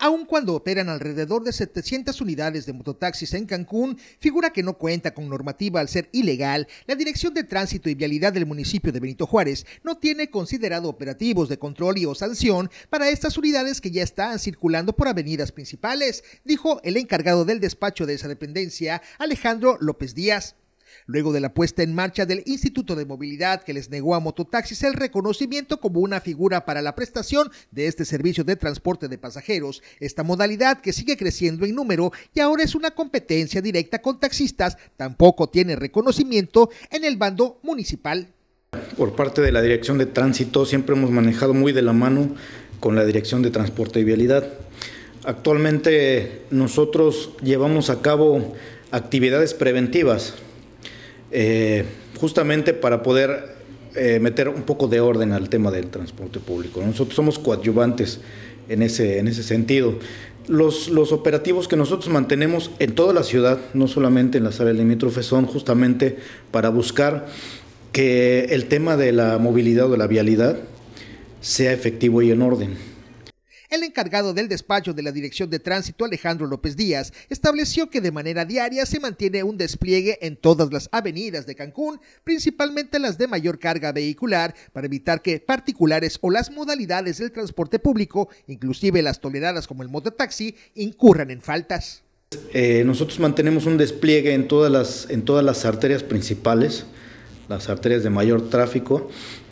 aun cuando operan alrededor de 700 unidades de mototaxis en Cancún, figura que no cuenta con normativa al ser ilegal, la Dirección de Tránsito y Vialidad del municipio de Benito Juárez no tiene considerado operativos de control y o sanción para estas unidades que ya están circulando por avenidas principales, dijo el encargado del despacho de esa dependencia, Alejandro López Díaz luego de la puesta en marcha del Instituto de Movilidad que les negó a Mototaxis el reconocimiento como una figura para la prestación de este servicio de transporte de pasajeros, esta modalidad que sigue creciendo en número y ahora es una competencia directa con taxistas, tampoco tiene reconocimiento en el bando municipal. Por parte de la Dirección de Tránsito siempre hemos manejado muy de la mano con la Dirección de Transporte y Vialidad. Actualmente nosotros llevamos a cabo actividades preventivas eh, justamente para poder eh, meter un poco de orden al tema del transporte público. Nosotros somos coadyuvantes en ese, en ese sentido. Los, los, operativos que nosotros mantenemos en toda la ciudad, no solamente en las áreas limítrofes, son justamente para buscar que el tema de la movilidad o de la vialidad sea efectivo y en orden. El encargado del despacho de la Dirección de Tránsito, Alejandro López Díaz, estableció que de manera diaria se mantiene un despliegue en todas las avenidas de Cancún, principalmente las de mayor carga vehicular, para evitar que particulares o las modalidades del transporte público, inclusive las toleradas como el mototaxi, incurran en faltas. Eh, nosotros mantenemos un despliegue en todas, las, en todas las arterias principales, las arterias de mayor tráfico,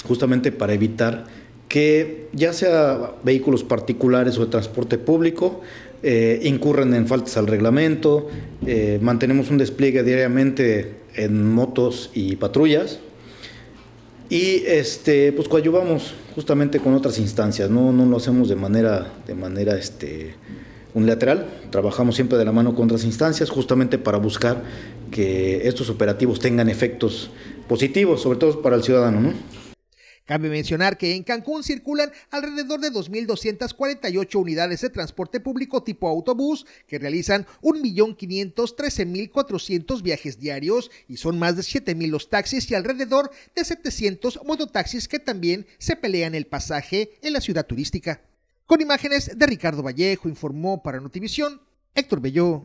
justamente para evitar que ya sea vehículos particulares o de transporte público, eh, incurren en faltas al reglamento, eh, mantenemos un despliegue diariamente en motos y patrullas y este, pues coadyuvamos justamente con otras instancias, no, lo hacemos de manera, de manera este, unilateral, trabajamos siempre de la mano con otras instancias justamente para buscar que estos operativos tengan efectos positivos, sobre todo para el ciudadano. ¿no? Cabe mencionar que en Cancún circulan alrededor de 2.248 unidades de transporte público tipo autobús que realizan 1.513.400 viajes diarios y son más de 7.000 los taxis y alrededor de 700 mototaxis que también se pelean el pasaje en la ciudad turística. Con imágenes de Ricardo Vallejo, informó para Notivisión Héctor Belló.